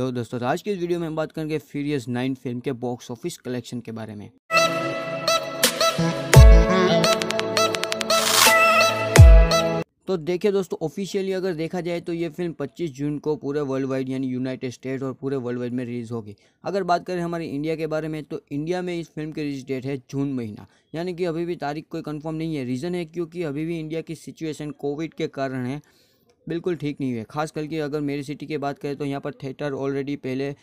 तो दोस्तों तो आज की इस वीडियो में हम बात करेंगे फीरियस नाइन फिल्म के बॉक्स ऑफिस कलेक्शन के बारे में तो देखिए दोस्तों ऑफिशियली अगर देखा जाए तो ये फिल्म 25 जून को पूरे वर्ल्ड वाइड यानी यूनाइटेड स्टेट और पूरे वर्ल्ड वाइड में रिलीज़ होगी अगर बात करें हमारे इंडिया के बारे में तो इंडिया में इस फिल्म की रिलीज डेट है जून महीना यानी कि अभी भी तारीख कोई कंफर्म नहीं है रीज़न है क्योंकि अभी भी इंडिया की सिचुएशन कोविड के कारण है बिल्कुल ठीक नहीं हुए खास करके अगर मेरी सिटी की बात करें तो यहाँ पर थिएटर ऑलरेडी पहले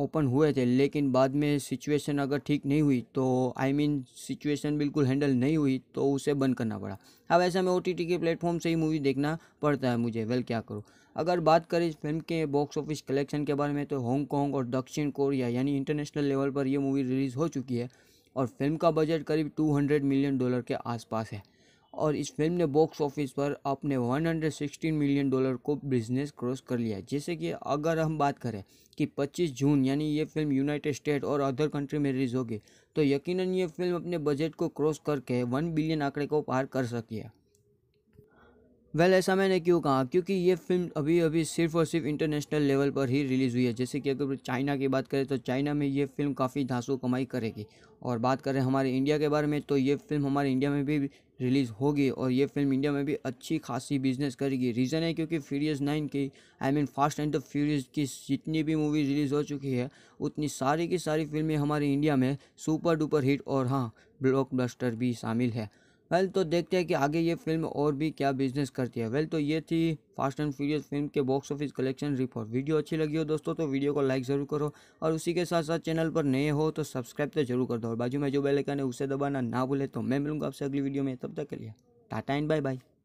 ओपन हुए थे लेकिन बाद में सिचुएशन अगर ठीक नहीं हुई तो आई मीन सिचुएशन बिल्कुल हैंडल नहीं हुई तो उसे बंद करना पड़ा अब ऐसा में ओ टी टी के प्लेटफॉर्म से ही मूवी देखना पड़ता है मुझे वेल क्या करूँ अगर बात करें फिल्म के बॉक्स ऑफिस कलेक्शन के बारे में तो हांगकॉन्ग और दक्षिण कोरिया यानी इंटरनेशनल लेवल पर यह मूवी रिलीज़ हो चुकी है और फिल्म का बजट करीब 200 मिलियन डॉलर के आसपास है और इस फिल्म ने बॉक्स ऑफिस पर अपने 116 मिलियन डॉलर को बिजनेस क्रॉस कर लिया जैसे कि अगर हम बात करें कि 25 जून यानी ये फिल्म यूनाइटेड स्टेट और अदर कंट्री में रिलीज होगी तो यकीनन ये फिल्म अपने बजट को क्रॉस करके 1 बिलियन आंकड़े को पार कर सकी है वेल well, ऐसा मैंने क्यों कहा क्योंकि ये फिल्म अभी अभी सिर्फ और सिर्फ इंटरनेशनल लेवल पर ही रिलीज़ हुई है जैसे कि अगर चाइना की बात करें तो चाइना में ये फिल्म काफ़ी धांसू कमाई करेगी और बात करें हमारे इंडिया के बारे में तो ये फिल्म हमारे इंडिया में भी रिलीज़ होगी और ये फिल्म इंडिया में भी अच्छी खासी बिजनेस करेगी रीज़न है क्योंकि फ्यूरियस नाइन की I mean fast and the furious की जितनी भी मूवी रिलीज़ हो चुकी है उतनी सारी की सारी फिल्में हमारे इंडिया में सुपर डुपर हिट और हाँ ब्लॉक भी शामिल है वेल तो देखते हैं कि आगे ये फिल्म और भी क्या बिजनेस करती है वेल तो ये थी फास्ट एंड फ्यूरियस फिल्म के box office collection report video अच्छी लगी हो दोस्तों तो वीडियो को लाइक ज़रूर करो और उसी के साथ साथ चैनल पर नए हो तो सब्सक्राइब तो जरूर कर दो और बाजू में जो बेलाइकन है उसे दबाना ना भूले तो मैं मिलूंगा आपसे अगली वीडियो में तब तक के लिए टाटा एंड बाय बाय